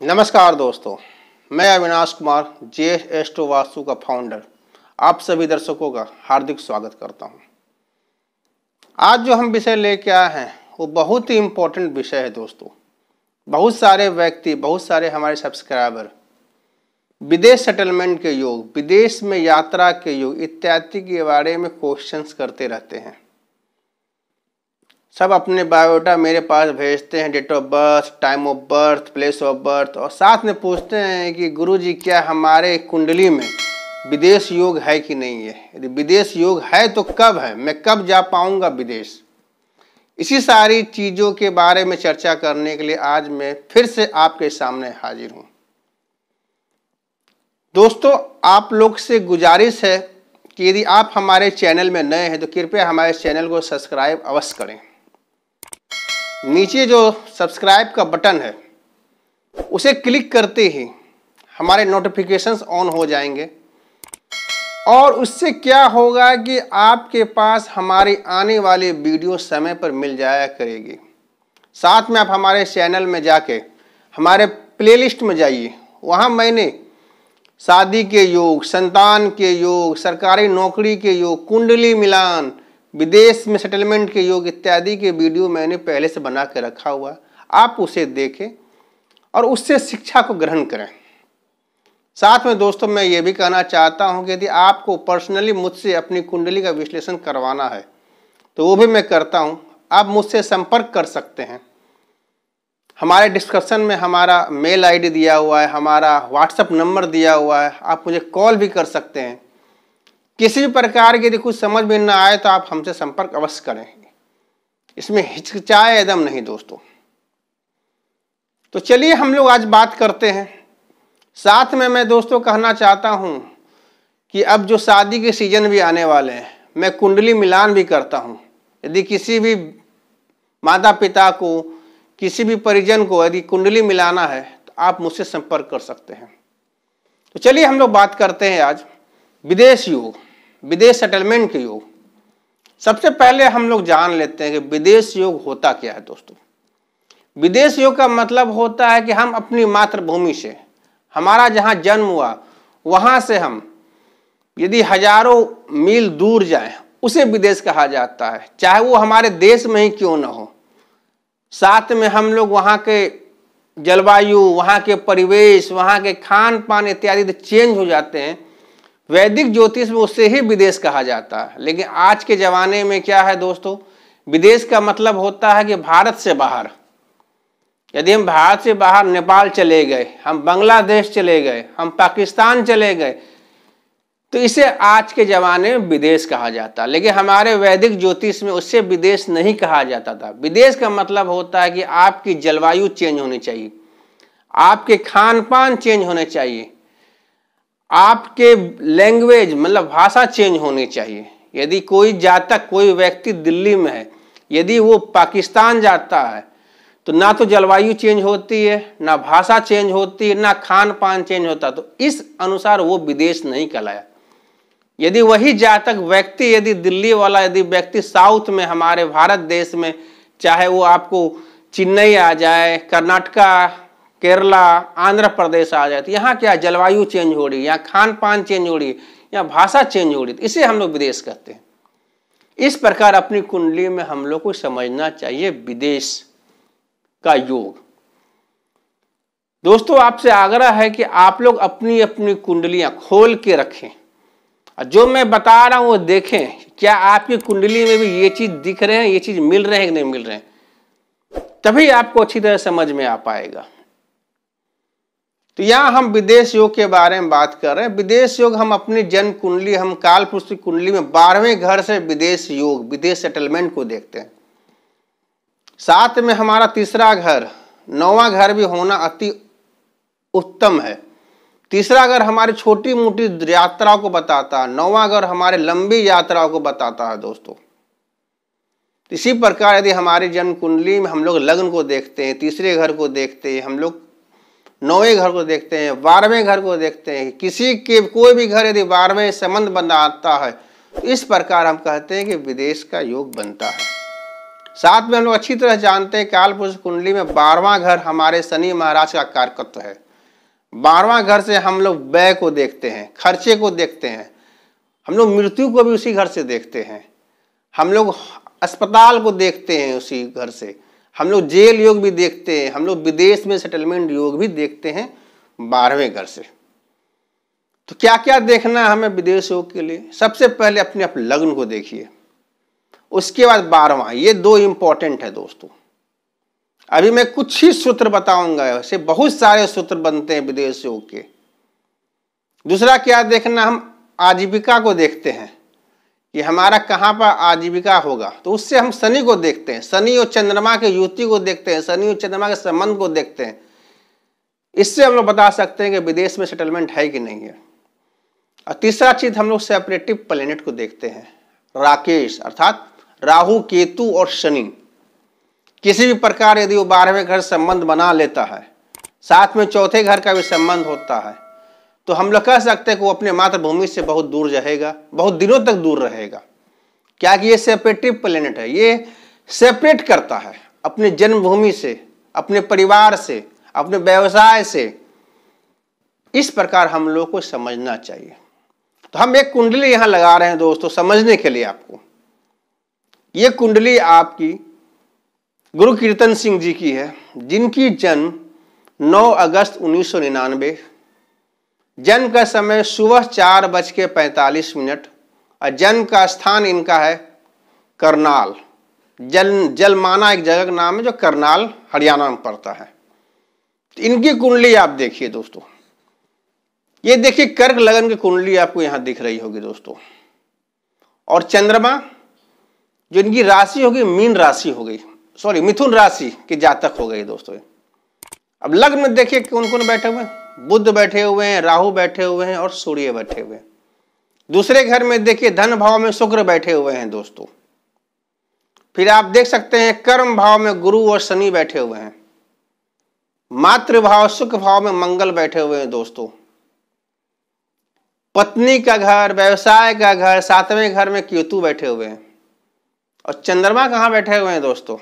नमस्कार दोस्तों मैं अविनाश कुमार जे एस्टो वास्तु का फाउंडर आप सभी दर्शकों का हार्दिक स्वागत करता हूं। आज जो हम विषय लेके आए हैं वो बहुत ही इम्पोर्टेंट विषय है दोस्तों बहुत सारे व्यक्ति बहुत सारे हमारे सब्सक्राइबर विदेश सेटलमेंट के योग विदेश में यात्रा के योग इत्यादि के बारे में क्वेश्चंस करते रहते हैं सब अपने बायोडाटा मेरे पास भेजते हैं date of birth time of birth place of birth और साथ में पूछते हैं कि गुरु जी क्या हमारे कुंडली में विदेश योग है कि नहीं है यदि विदेश योग है तो कब है मैं कब जा पाऊँगा विदेश इसी सारी चीज़ों के बारे में चर्चा करने के लिए आज मैं फिर से आपके सामने हाजिर हूँ दोस्तों आप लोग से गुजारिश है कि यदि आप हमारे चैनल में नए हैं तो कृपया हमारे चैनल को सब्सक्राइब अवश्य करें नीचे जो सब्सक्राइब का बटन है उसे क्लिक करते ही हमारे नोटिफिकेशंस ऑन हो जाएंगे और उससे क्या होगा कि आपके पास हमारी आने वाली वीडियो समय पर मिल जाया करेगी साथ में आप हमारे चैनल में जाके हमारे प्लेलिस्ट में जाइए वहाँ मैंने शादी के योग संतान के योग सरकारी नौकरी के योग कुंडली मिलान विदेश में सेटलमेंट के योग इत्यादि के वीडियो मैंने पहले से बना के रखा हुआ आप उसे देखें और उससे शिक्षा को ग्रहण करें साथ में दोस्तों मैं ये भी कहना चाहता हूँ कि यदि आपको पर्सनली मुझसे अपनी कुंडली का विश्लेषण करवाना है तो वो भी मैं करता हूँ आप मुझसे संपर्क कर सकते हैं हमारे डिस्क्रिप्शन में हमारा मेल आईडी दिया हुआ है हमारा व्हाट्सअप नंबर दिया हुआ है आप मुझे कॉल भी कर सकते हैं किसी भी प्रकार की यदि कुछ समझ में न आए तो आप हमसे संपर्क अवश्य करें इसमें हिचकिचाए एकदम नहीं दोस्तों तो चलिए हम लोग आज बात करते हैं साथ में मैं दोस्तों कहना चाहता हूँ कि अब जो शादी के सीजन भी आने वाले हैं मैं कुंडली मिलान भी करता हूँ यदि किसी भी माता पिता को किसी भी परिजन को यदि कुंडली मिलाना है तो आप मुझसे संपर्क कर सकते हैं तो चलिए हम लोग बात करते हैं आज विदेश योग विदेश सेटलमेंट के योग सबसे पहले हम लोग जान लेते हैं कि विदेश योग होता क्या है दोस्तों विदेश योग का मतलब होता है कि हम अपनी मातृभूमि से हमारा जहाँ जन्म हुआ वहाँ से हम यदि हजारों मील दूर जाएं उसे विदेश कहा जाता है चाहे वो हमारे देश में ही क्यों ना हो साथ में हम लोग वहाँ के जलवायु वहाँ के परिवेश वहाँ के खान पान इत्यादि तो चेंज हो जाते हैं वैदिक ज्योतिष में उससे ही विदेश कहा जाता है लेकिन आज के ज़माने में क्या है दोस्तों विदेश का मतलब होता है कि भारत से बाहर यदि हम भारत से बाहर नेपाल चले गए हम बांग्लादेश चले गए हम पाकिस्तान चले गए तो इसे आज के ज़माने में विदेश कहा जाता लेकिन हमारे वैदिक ज्योतिष में उससे विदेश नहीं कहा जाता था विदेश का मतलब होता है कि आपकी जलवायु चेंज होनी चाहिए आपके खान पान चेंज होने चाहिए आपके लैंग्वेज मतलब भाषा चेंज होनी चाहिए यदि कोई जातक कोई व्यक्ति दिल्ली में है यदि वो पाकिस्तान जाता है तो ना तो जलवायु चेंज होती है ना भाषा चेंज होती है ना खान पान चेंज होता तो इस अनुसार वो विदेश नहीं कहलाया यदि वही जातक व्यक्ति यदि दिल्ली वाला यदि व्यक्ति साउथ में हमारे भारत देश में चाहे वो आपको चेन्नई आ जाए कर्नाटका केरला आंध्र प्रदेश आ जाए तो यहाँ क्या जलवायु चेंज हो रही है यहाँ खान पान चेंज हो रही है यहाँ भाषा चेंज हो रही है तो इसे हम लोग विदेश कहते हैं इस प्रकार अपनी कुंडली में हम लोग को समझना चाहिए विदेश का योग दोस्तों आपसे आग्रह है कि आप लोग अपनी अपनी कुंडलियां खोल के रखें और जो मैं बता रहा हूँ वो देखें क्या आपकी कुंडली में भी ये चीज़ दिख रहे हैं ये चीज़ मिल रहे हैं कि नहीं मिल रहे हैं तभी आपको अच्छी तरह समझ में आ पाएगा तो यहाँ हम विदेश योग के बारे में बात कर रहे हैं विदेश योग हम अपनी जन्म कुंडली हम काल पुस्तक कुंडली में बारहवें घर से विदेश योग विदेश सेटलमेंट को देखते हैं साथ में हमारा तीसरा घर नौवा घर भी होना अति उत्तम है तीसरा घर हमारी छोटी मोटी यात्राओं को बताता है नौवा घर हमारे लंबी यात्राओं को बताता है दोस्तों इसी प्रकार यदि हमारी जन्म कुंडली में हम लोग लग्न को देखते हैं तीसरे घर को देखते हैं हम लोग नौवें घर को देखते हैं बारहवें घर को देखते हैं किसी के कोई भी घर यदि बारहवें संबंध बनाता है तो इस प्रकार हम कहते हैं कि विदेश का योग बनता है साथ में हम लोग अच्छी तरह जानते हैं पुरुष कुंडली में बारहवां घर हमारे शनि महाराज का कारकत्व है बारहवां घर से हम लोग व्यय को देखते हैं खर्चे को देखते हैं हम लोग मृत्यु को भी उसी घर से देखते हैं हम लोग अस्पताल को देखते हैं उसी घर से हम लोग जेल योग भी देखते हैं हम लोग विदेश में सेटलमेंट योग भी देखते हैं बारहवें घर से तो क्या क्या देखना है हमें विदेश योग के लिए सबसे पहले अपने आप लग्न को देखिए उसके बाद बारहवा ये दो इम्पॉर्टेंट है दोस्तों अभी मैं कुछ ही सूत्र बताऊंगा ऐसे बहुत सारे सूत्र बनते हैं विदेश योग के दूसरा क्या देखना हम आजीविका को देखते हैं कि हमारा कहाँ पर आजीविका होगा तो उससे हम शनि को देखते हैं शनि और चंद्रमा के युति को देखते हैं शनि और चंद्रमा के संबंध को देखते हैं इससे हम लोग बता सकते हैं कि विदेश में सेटलमेंट है कि नहीं है और तीसरा चीज हम लोग सेपरेटिव प्लेनेट को देखते हैं राकेश अर्थात राहु केतु और शनि किसी भी प्रकार यदि वो बारहवें घर संबंध बना लेता है साथ में चौथे घर का भी संबंध होता है तो हम लोग कह सकते हैं कि वो अपने मातृभूमि से बहुत दूर रहेगा बहुत दिनों तक दूर रहेगा क्या कि ये सेपरेटिव प्लेनेट है ये सेपरेट करता है अपने जन्मभूमि से अपने परिवार से अपने व्यवसाय से इस प्रकार हम लोग को समझना चाहिए तो हम एक कुंडली यहाँ लगा रहे हैं दोस्तों समझने के लिए आपको ये कुंडली आपकी गुरु कीर्तन सिंह जी की है जिनकी जन्म 9 अगस्त उन्नीस जन्म का समय सुबह चार बज के पैंतालीस मिनट और जन्म का स्थान इनका है करनाल जल जलमाना एक जगह का नाम है जो करनाल हरियाणा में पड़ता है तो इनकी कुंडली आप देखिए दोस्तों ये देखिए कर्क लगन की कुंडली आपको यहाँ दिख रही होगी दोस्तों और चंद्रमा जो इनकी राशि होगी मीन राशि हो गई सॉरी मिथुन राशि के जातक हो गई दोस्तों अब लग्न में देखिए कौन कौन बैठे हुए हैं बुद्ध बैठे हुए हैं राहु बैठे हुए हैं और सूर्य बैठे हुए हैं दूसरे घर में देखिए धन भाव में शुक्र बैठे हुए हैं दोस्तों फिर आप देख सकते हैं कर्म भाव में गुरु और शनि बैठे हुए हैं मातृभाव सुख भाव में मंगल बैठे हुए हैं दोस्तों पत्नी का घर व्यवसाय का घर सातवें घर में केतु बैठे हुए हैं और चंद्रमा कहाँ बैठे हुए हैं दोस्तों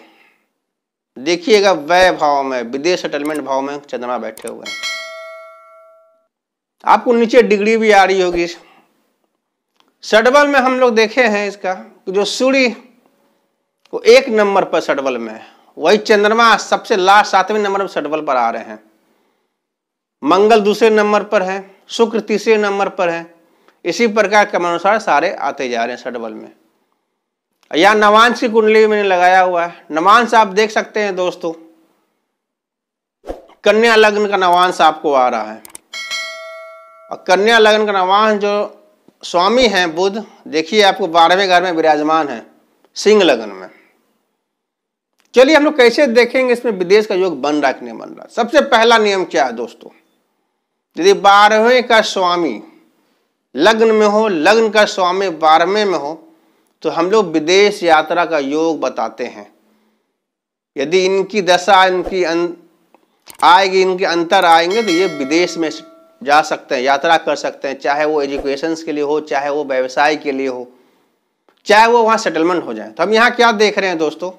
देखिएगा व्यय भाव में विदेश सेटलमेंट भाव में चंद्रमा बैठे हुए हैं आपको नीचे डिग्री भी आ रही होगी सडबल में हम लोग देखे हैं इसका जो सूर्य को एक नंबर पर सडबल में है वही चंद्रमा सबसे लास्ट सातवें नंबर पर सडबल पर आ रहे हैं मंगल दूसरे नंबर पर है शुक्र तीसरे नंबर पर है इसी प्रकार के अनुसार सारे आते जा रहे हैं सडबल में या नवांश की कुंडली मैंने लगाया हुआ है नवांश आप देख सकते हैं दोस्तों कन्या लग्न का नवांश आपको आ रहा है और कन्या लग्न का नवान जो स्वामी हैं बुद्ध देखिए आपको बारहवें घर में विराजमान है सिंह लगन में चलिए हम लोग कैसे देखेंगे इसमें विदेश का योग बन रहा कि नहीं बन रहा सबसे पहला नियम क्या है दोस्तों यदि बारहवें का स्वामी लग्न में हो लग्न का स्वामी बारहवें में हो तो हम लोग विदेश यात्रा का योग बताते हैं यदि इनकी दशा इनकी अं... आएगी इनके अंतर आएंगे तो ये विदेश में जा सकते हैं यात्रा कर सकते हैं चाहे वो एजुकेशन के लिए हो चाहे वो व्यवसाय के लिए हो चाहे वो वहाँ सेटलमेंट हो जाए तो हम यहाँ क्या देख रहे हैं दोस्तों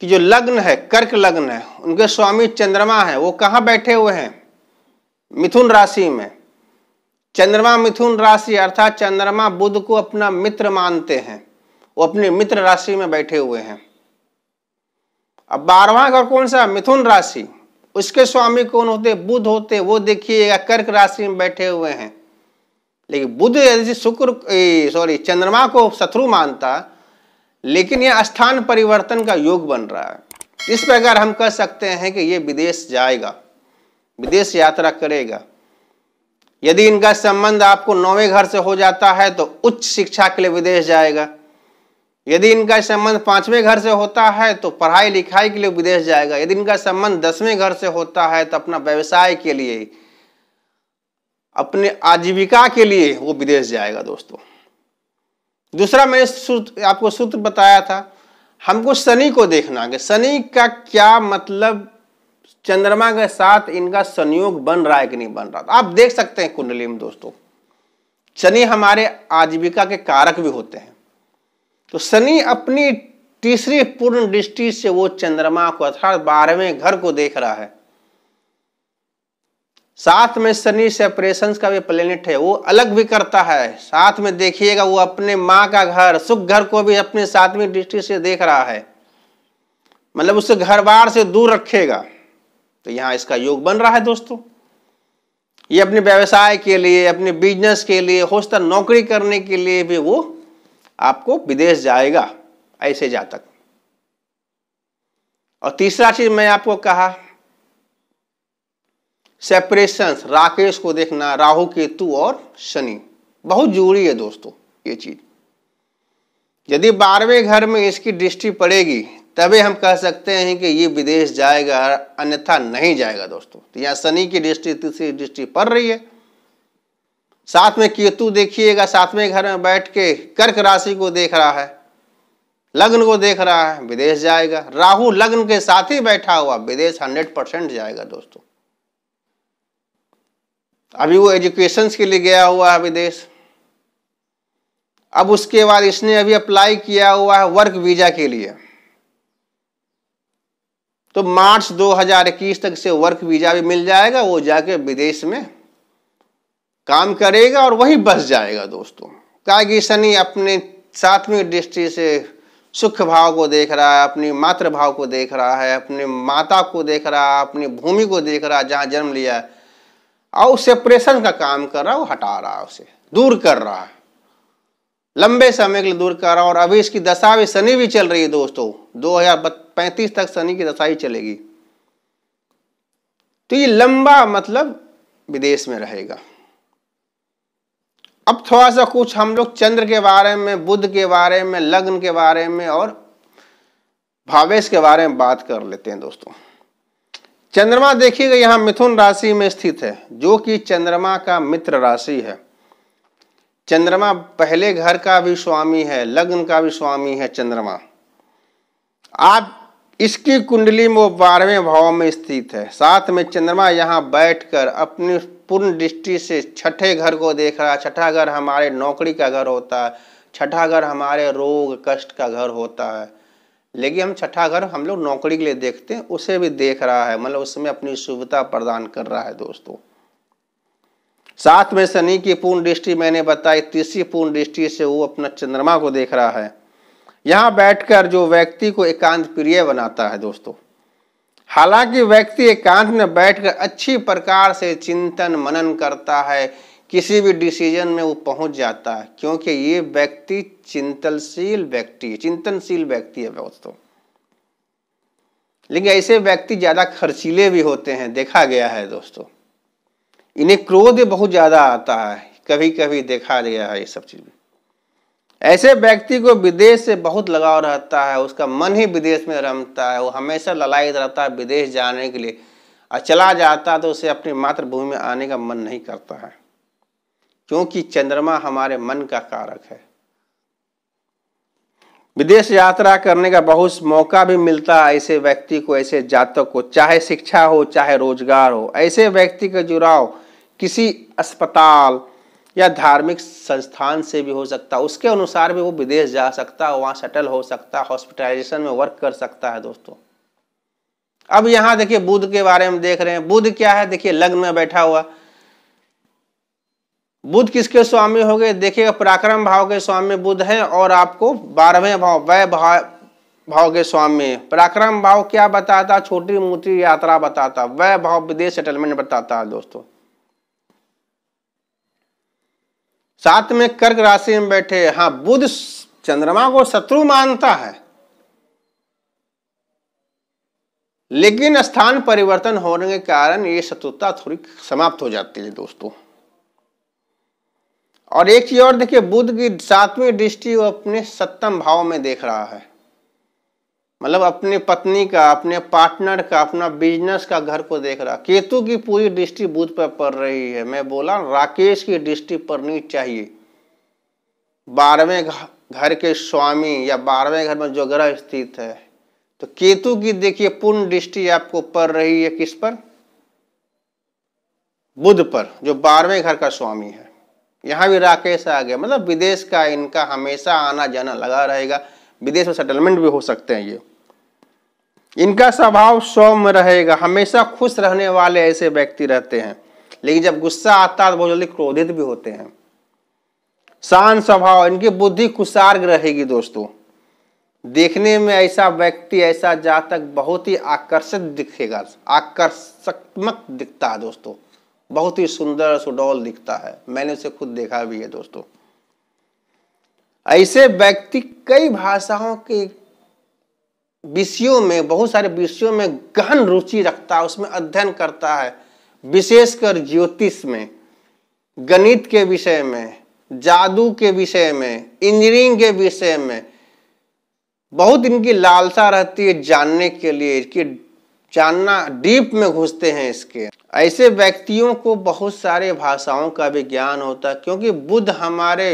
कि जो लग्न है कर्क लग्न है उनके स्वामी चंद्रमा है वो कहाँ बैठे हुए हैं मिथुन राशि में चंद्रमा मिथुन राशि अर्थात चंद्रमा बुद्ध को अपना मित्र मानते हैं वो अपने मित्र राशि में बैठे हुए हैं अब बारहवा का कौन सा मिथुन राशि उसके स्वामी कौन होते बुध होते वो देखिएगा कर्क राशि में बैठे हुए हैं लेकिन बुध यदि शुक्र सॉरी चंद्रमा को शत्रु मानता लेकिन यह स्थान परिवर्तन का योग बन रहा है इस प्रकार हम कह सकते हैं कि ये विदेश जाएगा विदेश यात्रा करेगा यदि इनका संबंध आपको नौवें घर से हो जाता है तो उच्च शिक्षा के लिए विदेश जाएगा यदि इनका संबंध पांचवें घर से होता है तो पढ़ाई लिखाई के लिए विदेश जाएगा यदि इनका संबंध दसवें घर से होता है तो अपना व्यवसाय के लिए अपने आजीविका के लिए वो विदेश जाएगा दोस्तों दूसरा मैंने सूत्र आपको सूत्र बताया था हमको शनि को देखना कि शनि का क्या मतलब चंद्रमा के साथ इनका संयोग बन रहा है कि नहीं बन रहा तो आप देख सकते हैं कुंडली में दोस्तों शनि हमारे आजीविका के कारक भी होते हैं तो शनि अपनी तीसरी पूर्ण दृष्टि से वो चंद्रमा को अर्थात बारहवें घर को देख रहा है साथ में शनि सेपरेशन का भी प्लेनेट है वो अलग भी करता है साथ में देखिएगा वो अपने माँ का घर सुख घर को भी अपने सातवीं दृष्टि से देख रहा है मतलब उसे घर बार से दूर रखेगा तो यहाँ इसका योग बन रहा है दोस्तों ये अपने व्यवसाय के लिए अपने बिजनेस के लिए होस्ता नौकरी करने के लिए भी वो आपको विदेश जाएगा ऐसे जातक और तीसरा चीज मैं आपको कहा सेपरेशंस राकेश को देखना राहु केतु और शनि बहुत जरूरी है दोस्तों ये चीज यदि बारहवें घर में इसकी दृष्टि पड़ेगी तभी हम कह सकते हैं कि ये विदेश जाएगा अन्यथा नहीं जाएगा दोस्तों तो यहाँ शनि की दृष्टि तीसरी दृष्टि पड़ रही है साथ में केतु देखिएगा साथ में घर में बैठ के कर्क राशि को देख रहा है लग्न को देख रहा है विदेश जाएगा राहु लग्न के साथ ही बैठा हुआ विदेश हंड्रेड परसेंट जाएगा दोस्तों अभी वो एजुकेशन के लिए गया हुआ है विदेश अब उसके बाद इसने अभी अप्लाई किया हुआ है वर्क वीजा के लिए तो मार्च 2021 तक से वर्क वीजा भी मिल जाएगा वो जाके विदेश में काम करेगा और वही बस जाएगा दोस्तों क्या कि शनि अपने सात्विक दृष्टि से सुख भाव को देख रहा है अपनी मातृभाव को देख रहा है अपने माता को देख रहा है अपनी भूमि को देख रहा है जहाँ जन्म लिया है और उस सेपरेशन का काम कर रहा है वो हटा रहा है उसे दूर कर रहा है लंबे समय के लिए दूर कर रहा है और अभी इसकी दशा भी शनि भी चल रही है दोस्तों दो हजार पैंतीस तक शनि की दशा ही चलेगी तो ये लंबा मतलब विदेश में रहेगा अब थोड़ा सा कुछ हम लोग चंद्र के बारे में बुद्ध के बारे में लग्न के बारे में और भावेश के बारे में बात कर लेते हैं दोस्तों चंद्रमा देखिएगा यहाँ मिथुन राशि में स्थित है जो कि चंद्रमा का मित्र राशि है चंद्रमा पहले घर का भी स्वामी है लग्न का भी स्वामी है चंद्रमा आप इसकी कुंडली में वो बारहवें भाव में स्थित है साथ में चंद्रमा यहाँ बैठकर अपनी पूर्ण दृष्टि से छठे घर को देख रहा है छठा घर हमारे नौकरी का घर होता है छठा घर हमारे रोग कष्ट का घर होता है लेकिन हम छठा घर हम लोग नौकरी के लिए देखते हैं उसे भी देख रहा है मतलब उसमें अपनी सुविधा प्रदान कर रहा है दोस्तों साथ में शनि की पूर्ण दृष्टि मैंने बताई तीसरी पूर्ण दृष्टि से वो अपना चंद्रमा को देख रहा है यहाँ बैठकर जो व्यक्ति को एकांत प्रिय बनाता है दोस्तों हालांकि व्यक्ति एकांत में बैठकर अच्छी प्रकार से चिंतन मनन करता है किसी भी डिसीजन में वो पहुंच जाता है क्योंकि ये व्यक्ति चिंतनशील व्यक्ति है चिंतनशील व्यक्ति है दोस्तों लेकिन ऐसे व्यक्ति ज़्यादा खर्चीले भी होते हैं देखा गया है दोस्तों इन्हें क्रोध बहुत ज़्यादा आता है कभी कभी देखा गया है ये सब चीज़ ऐसे व्यक्ति को विदेश से बहुत लगाव रहता है उसका मन ही विदेश में रमता है वो हमेशा ललायत रहता है विदेश जाने के लिए और चला जाता है तो उसे अपनी मातृभूमि में आने का मन नहीं करता है क्योंकि चंद्रमा हमारे मन का कारक है विदेश यात्रा करने का बहुत मौका भी मिलता है ऐसे व्यक्ति को ऐसे जातक को चाहे शिक्षा हो चाहे रोजगार हो ऐसे व्यक्ति का जुड़ाव किसी अस्पताल या धार्मिक संस्थान से भी हो सकता है उसके अनुसार भी वो विदेश जा सकता है वहाँ सेटल हो सकता है हॉस्पिटलाइजेशन में वर्क कर सकता है दोस्तों अब यहाँ देखिए बुद्ध के बारे में देख रहे हैं बुद्ध क्या है देखिए लग्न में बैठा हुआ बुद्ध किसके स्वामी हो गए देखिएगा पराक्रम भाव के स्वामी बुद्ध हैं और आपको बारहवें भाव वह भाव भाव के स्वामी पराक्रम भाव क्या बताता छोटी मोटी यात्रा बताता वह भाव विदेश सेटलमेंट बताता है दोस्तों साथ में कर्क राशि में बैठे हाँ बुध चंद्रमा को शत्रु मानता है लेकिन स्थान परिवर्तन होने के कारण ये शत्रुता थोड़ी समाप्त हो जाती है दोस्तों और एक चीज और देखिए बुद्ध की सातवीं दृष्टि वो अपने सप्तम भाव में देख रहा है मतलब अपनी पत्नी का अपने पार्टनर का अपना बिजनेस का घर को देख रहा केतु की पूरी दृष्टि बुध पर पड़ रही है मैं बोला राकेश की दृष्टि पड़नी चाहिए बारहवें घर के स्वामी या बारहवें घर में जो ग्रह स्थित है तो केतु की देखिए पूर्ण दृष्टि आपको पड़ रही है किस पर बुध पर जो बारहवें घर का स्वामी है यहाँ भी राकेश आ गया मतलब विदेश का इनका हमेशा आना जाना लगा रहेगा विदेश में सेटलमेंट भी हो सकते हैं ये इनका स्वभाव सौम्य रहेगा हमेशा खुश रहने वाले ऐसे व्यक्ति रहते हैं लेकिन जब गुस्सा आता है तो बहुत जल्दी क्रोधित भी होते हैं शांत स्वभाव इनकी बुद्धि कुशार्ग रहेगी दोस्तों देखने में ऐसा व्यक्ति ऐसा जातक बहुत ही आकर्षित दिखेगा आकर्षकमक दिखता है दोस्तों बहुत ही सुंदर सुडौल दिखता है मैंने उसे खुद देखा भी है दोस्तों ऐसे व्यक्ति कई भाषाओं के विषयों में बहुत सारे विषयों में गहन रुचि रखता है उसमें अध्ययन करता है विशेषकर ज्योतिष में गणित के विषय में जादू के विषय में इंजीनियरिंग के विषय में बहुत इनकी लालसा रहती है जानने के लिए कि जानना डीप में घुसते हैं इसके ऐसे व्यक्तियों को बहुत सारे भाषाओं का भी ज्ञान होता है क्योंकि बुद्ध हमारे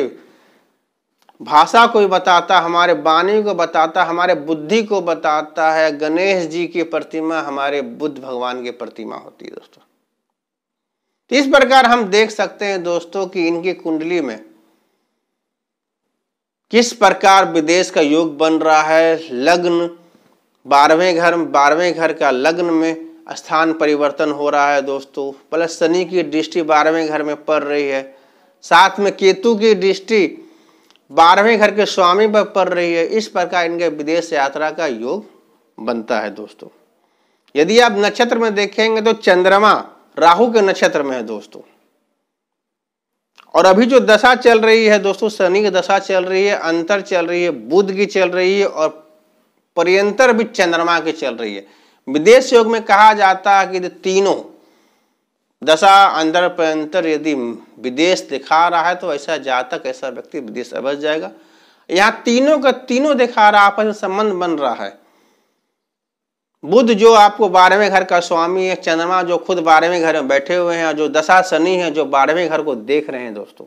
भाषा को भी बताता हमारे वाणी को बताता हमारे बुद्धि को बताता है गणेश जी की प्रतिमा हमारे बुद्ध भगवान की प्रतिमा होती है दोस्तों तो इस प्रकार हम देख सकते हैं दोस्तों कि इनकी कुंडली में किस प्रकार विदेश का योग बन रहा है लग्न बारहवें घर बारहवें घर का लग्न में स्थान परिवर्तन हो रहा है दोस्तों प्लस शनि की दृष्टि बारहवें घर में पड़ रही है साथ में केतु की दृष्टि बारहवें घर के स्वामी पर पड़ रही है इस प्रकार इनके विदेश यात्रा का योग बनता है दोस्तों यदि आप नक्षत्र में देखेंगे तो चंद्रमा राहु के नक्षत्र में है दोस्तों और अभी जो दशा चल रही है दोस्तों शनि की दशा चल रही है अंतर चल रही है बुध की चल रही है और पर्यंतर भी चंद्रमा की चल रही है विदेश योग में कहा जाता है कि तीनों दशा अंदर अंतर यदि विदेश दिखा रहा है तो ऐसा जातक ऐसा व्यक्ति विदेश अवस जाएगा यहाँ तीनों का तीनों दिखा रहा आपस में संबंध बन रहा है बुद्ध जो आपको बारहवें घर का स्वामी है चंद्रमा जो खुद बारहवें घर में बैठे हुए हैं जो दशा शनि है जो बारहवें घर को देख रहे हैं दोस्तों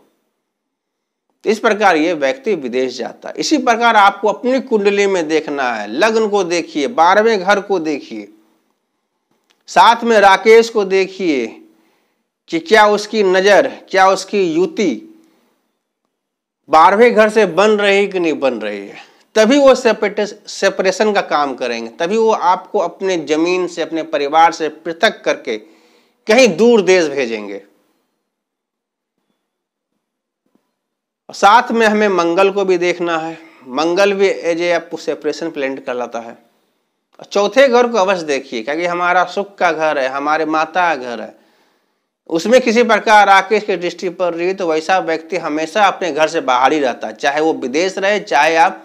इस प्रकार ये व्यक्ति विदेश जाता है इसी प्रकार आपको अपनी कुंडली में देखना है लग्न को देखिए बारहवें घर को देखिए साथ में राकेश को देखिए कि क्या उसकी नज़र क्या उसकी युति बारहवें घर से बन रही कि नहीं बन रही है तभी वो सेपरेटे सेपरेशन का काम करेंगे तभी वो आपको अपने ज़मीन से अपने परिवार से पृथक करके कहीं दूर देश भेजेंगे साथ में हमें मंगल को भी देखना है मंगल भी एज ए आपको सेपरेशन कर लाता है चौथे घर को अवश्य देखिए क्योंकि हमारा सुख का घर है हमारे माता का घर है उसमें किसी प्रकार राकेश की दृष्टि पर रही तो वैसा व्यक्ति हमेशा अपने घर से बाहर ही रहता है चाहे वो विदेश रहे चाहे आप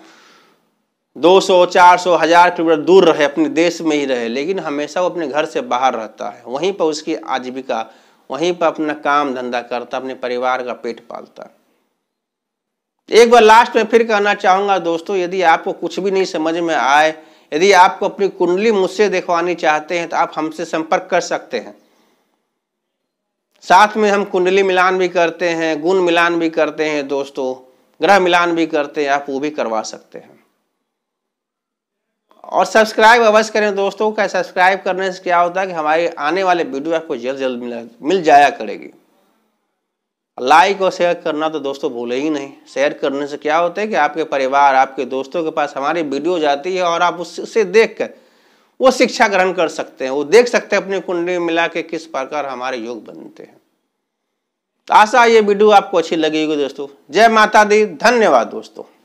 200, 400, हजार किलोमीटर दूर रहे अपने देश में ही रहे लेकिन हमेशा वो अपने घर से बाहर रहता है वहीं पर उसकी आजीविका वहीं पर अपना काम धंधा करता अपने परिवार का पेट पालता एक बार लास्ट में फिर कहना चाहूँगा दोस्तों यदि आपको कुछ भी नहीं समझ में आए यदि आपको अपनी कुंडली मुझसे देखवानी चाहते हैं तो आप हमसे संपर्क कर सकते हैं साथ में हम कुंडली मिलान भी करते हैं गुण मिलान भी करते हैं दोस्तों ग्रह मिलान भी करते हैं आप वो भी करवा सकते हैं और सब्सक्राइब अवश्य करें दोस्तों का सब्सक्राइब करने से क्या होता है कि हमारे आने वाले वीडियो आपको जल्द जल्द मिल मिल जाया करेगी लाइक और शेयर करना तो दोस्तों भूले ही नहीं शेयर करने से क्या होता है कि आपके परिवार आपके दोस्तों के पास हमारी वीडियो जाती है और आप उससे देख कर वो शिक्षा ग्रहण कर सकते हैं वो देख सकते हैं अपनी कुंडली मिला के किस प्रकार हमारे योग बनते हैं तो आशा ये वीडियो आपको अच्छी लगेगी दोस्तों जय माता दी धन्यवाद दोस्तों